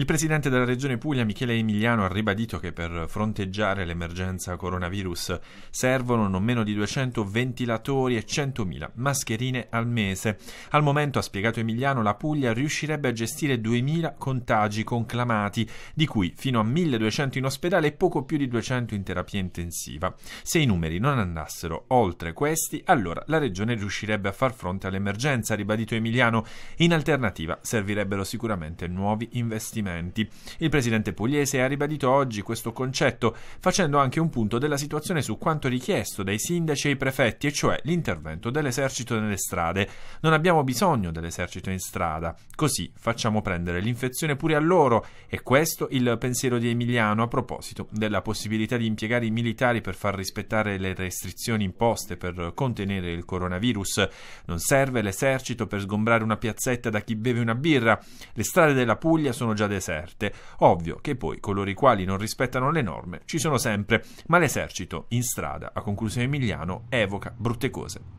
Il presidente della regione Puglia, Michele Emiliano, ha ribadito che per fronteggiare l'emergenza coronavirus servono non meno di 200 ventilatori e 100.000 mascherine al mese. Al momento, ha spiegato Emiliano, la Puglia riuscirebbe a gestire 2.000 contagi conclamati, di cui fino a 1.200 in ospedale e poco più di 200 in terapia intensiva. Se i numeri non andassero oltre questi, allora la regione riuscirebbe a far fronte all'emergenza, ha ribadito Emiliano. In alternativa servirebbero sicuramente nuovi investimenti investimenti. Il presidente pugliese ha ribadito oggi questo concetto, facendo anche un punto della situazione su quanto richiesto dai sindaci e i prefetti, e cioè l'intervento dell'esercito nelle strade. Non abbiamo bisogno dell'esercito in strada, così facciamo prendere l'infezione pure a loro. E questo il pensiero di Emiliano a proposito della possibilità di impiegare i militari per far rispettare le restrizioni imposte per contenere il coronavirus. Non serve l'esercito per sgombrare una piazzetta da chi beve una birra. Le strade della Puglia sono già desertate deserte. Ovvio che poi coloro i quali non rispettano le norme ci sono sempre, ma l'esercito in strada, a conclusione Emiliano, evoca brutte cose.